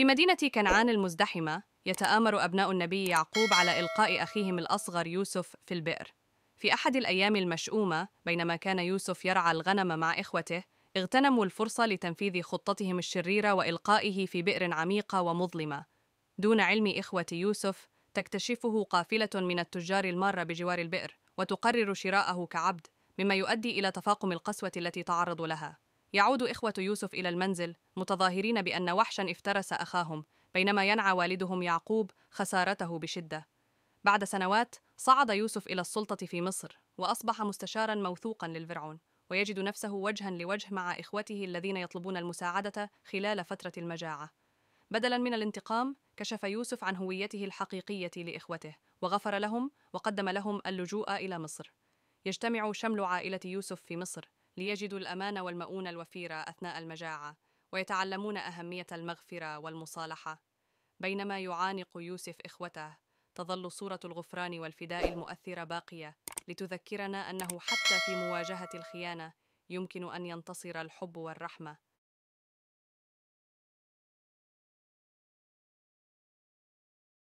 في مدينة كنعان المزدحمة يتآمر أبناء النبي يعقوب على إلقاء أخيهم الأصغر يوسف في البئر في أحد الأيام المشؤومة بينما كان يوسف يرعى الغنم مع إخوته اغتنموا الفرصة لتنفيذ خطتهم الشريرة وإلقائه في بئر عميقة ومظلمة دون علم إخوة يوسف تكتشفه قافلة من التجار المارة بجوار البئر وتقرر شراءه كعبد مما يؤدي إلى تفاقم القسوة التي تعرض لها يعود إخوة يوسف إلى المنزل متظاهرين بأن وحشا افترس أخاهم بينما ينعى والدهم يعقوب خسارته بشدة بعد سنوات صعد يوسف إلى السلطة في مصر وأصبح مستشارا موثوقا للفرعون ويجد نفسه وجها لوجه مع إخوته الذين يطلبون المساعدة خلال فترة المجاعة بدلا من الانتقام كشف يوسف عن هويته الحقيقية لإخوته وغفر لهم وقدم لهم اللجوء إلى مصر يجتمع شمل عائلة يوسف في مصر ليجدوا الأمان والمؤونة الوفيرة أثناء المجاعة ويتعلمون أهمية المغفرة والمصالحة بينما يعانق يوسف إخوته تظل صورة الغفران والفداء المؤثرة باقية لتذكرنا أنه حتى في مواجهة الخيانة يمكن أن ينتصر الحب والرحمة